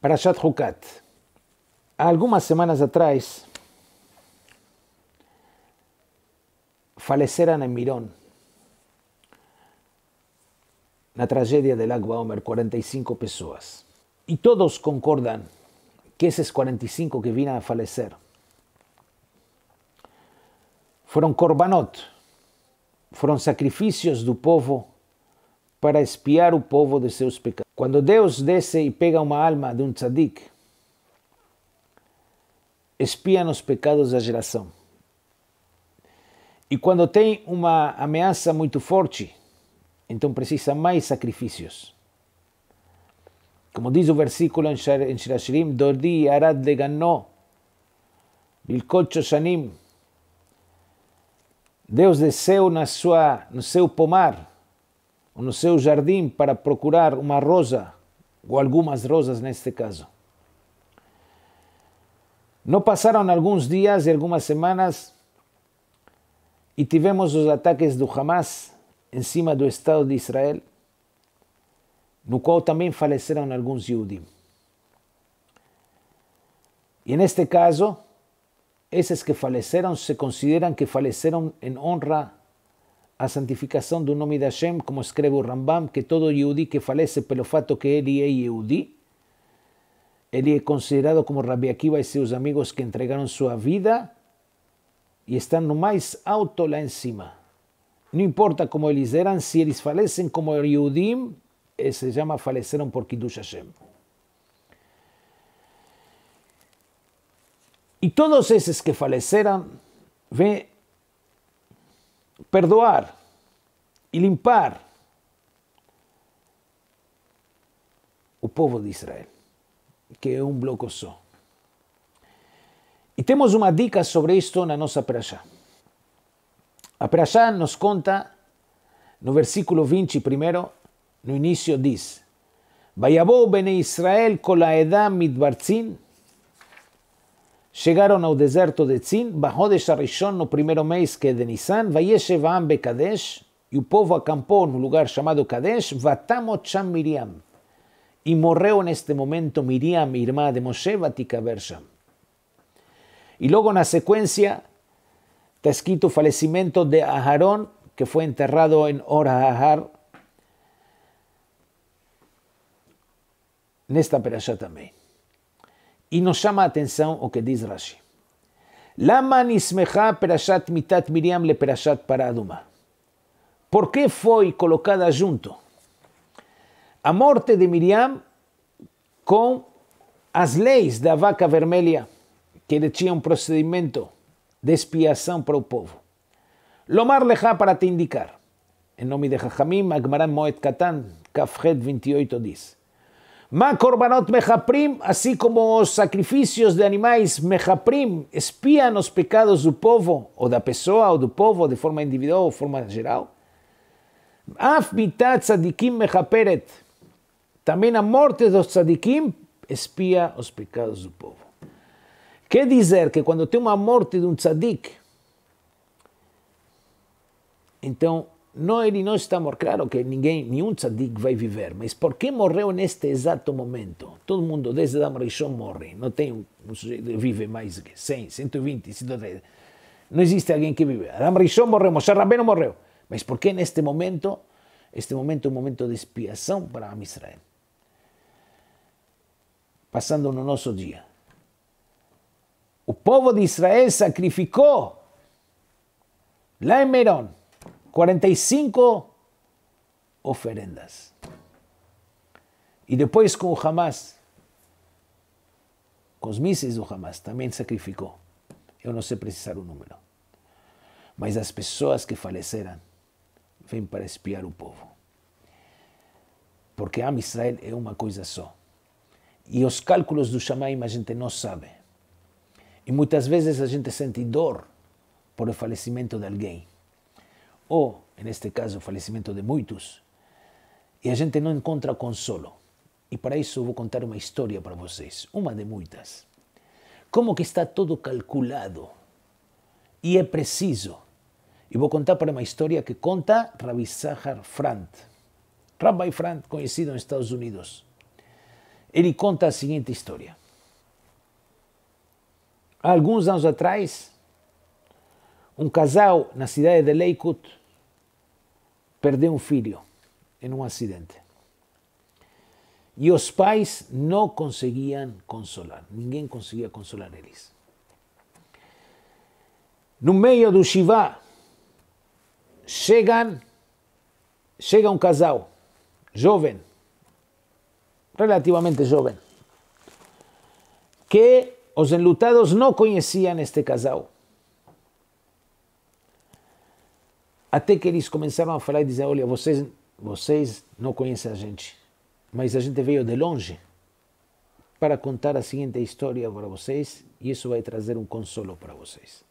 Parashat Hukat. algunas semanas atrás faleceran en Mirón la tragedia del Agua Homer, 45 personas. Y todos concordan que esses 45 que vinham a falecer foram corbanot, foram sacrifícios do povo para espiar o povo de seus pecados. Quando Deus desce e pega uma alma de um tzadik, espia nos pecados da geração. E quando tem uma ameaça muito forte, então precisa mais sacrifícios. Como dice el versículo en Shirashirim, Dordi Arad de Ganó, Shanim. Dios deseó na sua, pomar, o no seu jardín para procurar una rosa, o algunas rosas en este caso. No pasaron algunos días y algunas semanas y tivemos los ataques de Hamas encima del Estado de Israel. no qual também faleceram alguns Yudim. E neste caso, esses que faleceram se consideram que faleceram em honra à santificação do nome de Hashem, como escreve o Rambam, que todo judeu que falece pelo fato que ele é judeu ele é considerado como Rabbi Akiva e seus amigos que entregaram sua vida e estão no mais alto lá em cima. Não importa como eles eram, se eles falecem como Yehudim, eh, se chama Faleceram por Kiddush Hashem. E todos esses que faleceram, ve perdoar e limpar o povo de Israel, que é um bloco só. E temos uma dica sobre isto na nossa Perashá. A Perashá nos conta, no versículo 20 primeiro, No inicio dice, Vayabó bene Israel con la edad mitbarzin. Llegaron al deserto de Tzin, de Sharishon no primero mes que de Nissan, Kadesh y el pueblo povo en un lugar llamado Kadesh, Vatamocham Miriam. y morreó en este momento Miriam, hermana de Moshe, Y Y luego en secuencia, está escrito fallecimiento de Aharón que fue enterrado en Or Ahar, nesta perachá também. E nos chama a atenção o que diz Rashi. Lama nismecha perashat mitat Miriam le perashat paraduma. Por que foi colocada junto a morte de Miriam com as leis da vaca vermelha, que ele tinha um procedimento de expiação para o povo? Lomar lecha para te indicar. Em nome de Jajamim, Agmaran Moed Katan, Kafred 28 diz. Macorbanot mechaprim, assim como os sacrifícios de animais mechaprim, espiam os pecados do povo, ou da pessoa, ou do povo, de forma individual ou forma geral. Af mitat tzadikim mechaperet, também a morte dos tzadikim espia os pecados do povo. Quer dizer que quando tem uma morte de um tzadik, então nós e nós estamos claro que ninguém, nenhum tzadik vai viver, mas por que morreu neste exato momento? Todo mundo desde Adam Rishon morre, não tem um, sujeito que vive mais que 100, 120, 130. Não existe alguém que vive. Adam Rishon morreu, Moshe Rabbeinu morreu. Mas por que neste momento? Este momento é um momento de expiação para Israel. Passando no nosso dia. O povo de Israel sacrificou lá em Meron 45 oferendas. E depois com o Hamas, com os mísseis do Hamas, também sacrificou. Eu não sei precisar o número. Mas as pessoas que faleceram vêm para espiar o povo. Porque a Israel é uma coisa só. E os cálculos do Shamaim a gente não sabe. E muitas vezes a gente sente dor por o falecimento de alguém ou, neste caso, o falecimento de muitos, e a gente não encontra consolo. E para isso eu vou contar uma história para vocês, uma de muitas. Como que está tudo calculado e é preciso. E vou contar para uma história que conta Rabbi Zahar Frant. Rabbi Frant, conhecido nos Estados Unidos. Ele conta a seguinte história. Há alguns anos atrás, um casal na cidade de Leikut Perdió un filho en un accidente y os pais no conseguían consolar, ninguém conseguía consolar eles. No meio do de chegam, llega um casal joven, relativamente joven, que os enlutados no conocían este casal. Até que eles começaram a falar e dizer: olha, vocês, vocês não conhecem a gente, mas a gente veio de longe para contar a seguinte história para vocês e isso vai trazer um consolo para vocês.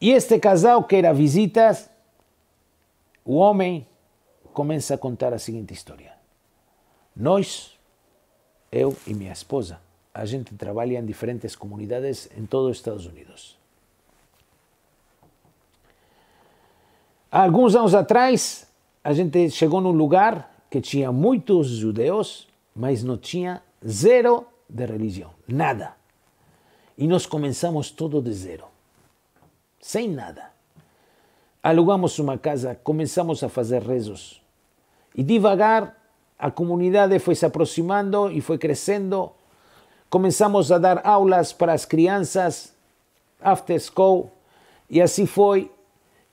E este casal que era visitas, o homem começa a contar a seguinte história. Nós, eu e minha esposa, a gente trabalha em diferentes comunidades em todo os Estados Unidos. Há alguns anos atrás, a gente chegou num lugar que tinha muitos judeus, mas não tinha zero de religião, nada. E nós começamos tudo de zero, sem nada. Alugamos uma casa, começamos a fazer rezos. E devagar a comunidade foi se aproximando e foi crescendo. Começamos a dar aulas para as crianças, after school, e assim foi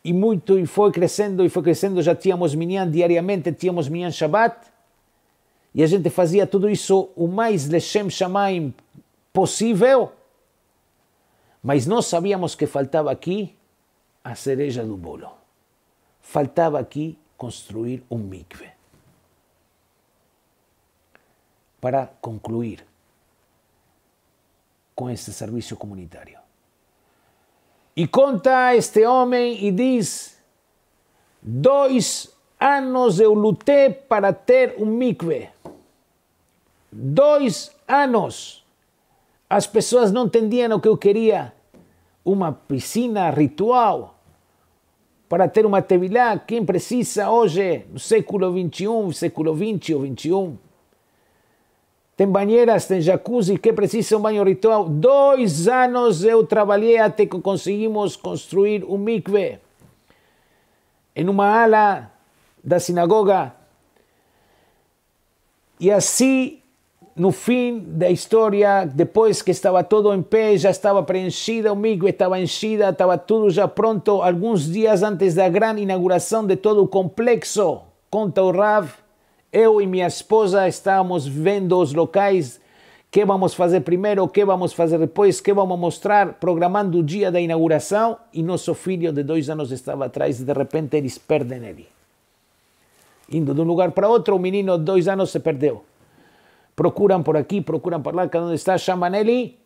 e muito, e foi crescendo, e foi crescendo, já tínhamos minyan diariamente, tínhamos minyan shabat, e a gente fazia tudo isso o mais Leshem Shamaim possível, mas não sabíamos que faltava aqui a cereja do bolo. Faltava aqui construir um mikve. Para concluir com esse serviço comunitário. E conta este homem e diz: Dois anos eu lutei para ter um mikve. Dois anos. As pessoas não entendiam o que eu queria. Uma piscina ritual para ter uma tevilá. Quem precisa hoje, no século XXI, século XX ou XXI, tem banheiras, tem jacuzzi, que precisa um banho ritual. Dois anos eu trabalhei até que conseguimos construir um mikve em uma ala da sinagoga. E assim, no fim da história, depois que estava todo em pé, já estava preenchida, o mikve estava enchida, estava tudo já pronto. Alguns dias antes da grande inauguração de todo o complexo, conta o Rav, eu e minha esposa estávamos vendo os locais, que vamos fazer primeiro, o que vamos fazer depois, que vamos mostrar, programando o dia da inauguração. E nosso filho de dois anos estava atrás e de repente eles perdem ele. Indo de um lugar para outro, o menino de dois anos se perdeu. Procuram por aqui, procuram por lá, cada é onde está, chamam ele.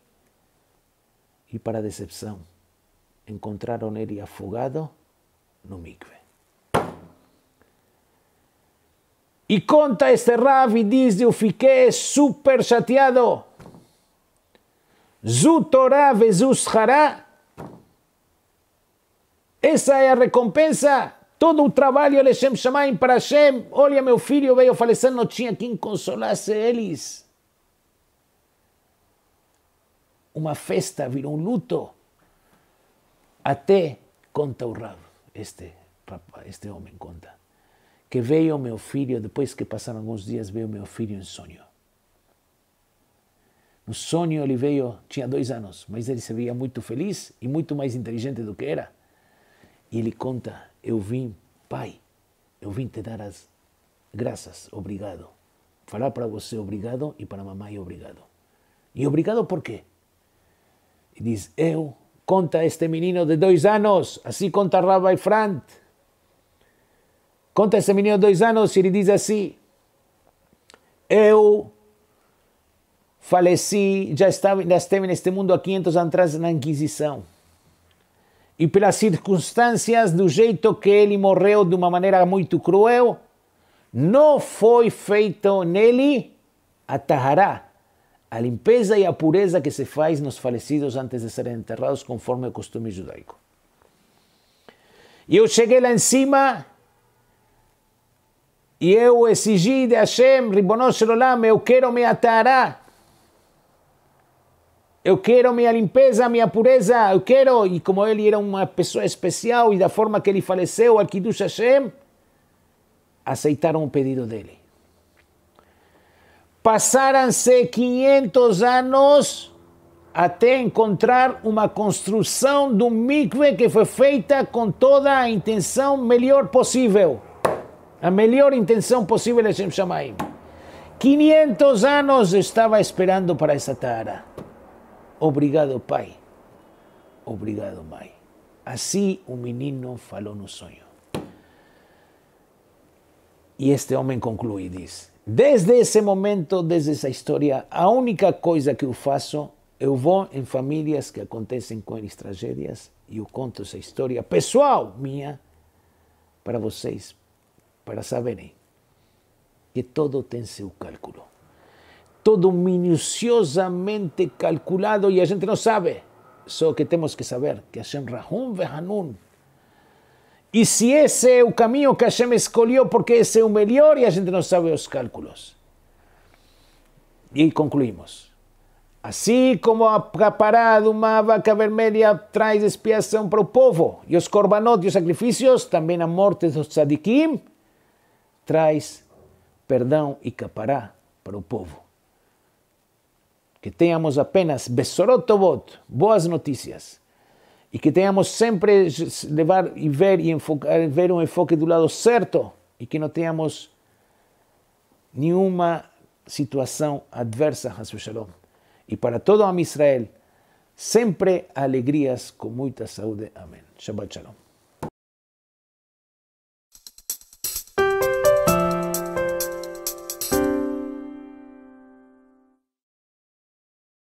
E para decepção, encontraram ele afogado no micve. E conta este Rav e diz: Eu fiquei super chateado. Zu Torah vezus hará. Essa é a recompensa. Todo o trabalho Elishem Shamaim para Hashem. Olha, meu filho veio falecer, não tinha quem consolasse eles. Uma festa virou um luto. Até conta o Rav, este, este homem conta que veio meu filho, depois que passaram alguns dias, veio meu filho em sonho. No sonho ele veio, tinha dois anos, mas ele se via muito feliz e muito mais inteligente do que era. E ele conta: Eu vim, pai, eu vim te dar as graças, obrigado. Falar para você obrigado e para a mamãe obrigado. E obrigado por quê? E diz: Eu, conta este menino de dois anos, assim conta Rabbi frant Conta esse menino dois anos, ele diz assim: Eu faleci, já estava, já esteve neste mundo há 500 anos atrás na Inquisição. E pelas circunstâncias, do jeito que ele morreu de uma maneira muito cruel, não foi feito nele a tahará, a limpeza e a pureza que se faz nos falecidos antes de serem enterrados, conforme o costume judaico. E eu cheguei lá em cima e eu exigi de Hashem, Ribono eu quero me atará, Eu quero minha limpeza, minha pureza, eu quero. E como ele era uma pessoa especial e da forma que ele faleceu, Arquidush Hashem, aceitaram o pedido dele. Passaram-se 500 anos até encontrar uma construção do mikve que foi feita com toda a intenção melhor possível a melhor intenção possível é Shem Shamaim. 500 anos estava esperando para essa tara. Obrigado, pai. Obrigado, mãe. Assim o menino falou no sonho. E este homem conclui e diz: Desde esse momento, desde essa história, a única coisa que eu faço, eu vou em famílias que acontecem com eles tragédias e eu conto essa história pessoal minha para vocês, para saber eh, que todo ten su cálculo. Todo minuciosamente calculado y a gente no sabe. Solo que tenemos que saber que Hashem Rahum Hanun. Y si ese es el camino que Hashem escogió, porque ese es el mejor y a gente no sabe los cálculos. Y concluimos. Así como acaparado una vaca vermelha media trae para un propovo y os corbanot y os sacrificios también a de los tzadikim traz perdão e capará para o povo. Que tenhamos apenas besorotovot, boas notícias. E que tenhamos sempre levar e ver e enfocar, ver um enfoque do lado certo e que não tenhamos nenhuma situação adversa, Shalom. E para todo o Israel, sempre alegrias com muita saúde. Amém. Shabbat Shalom.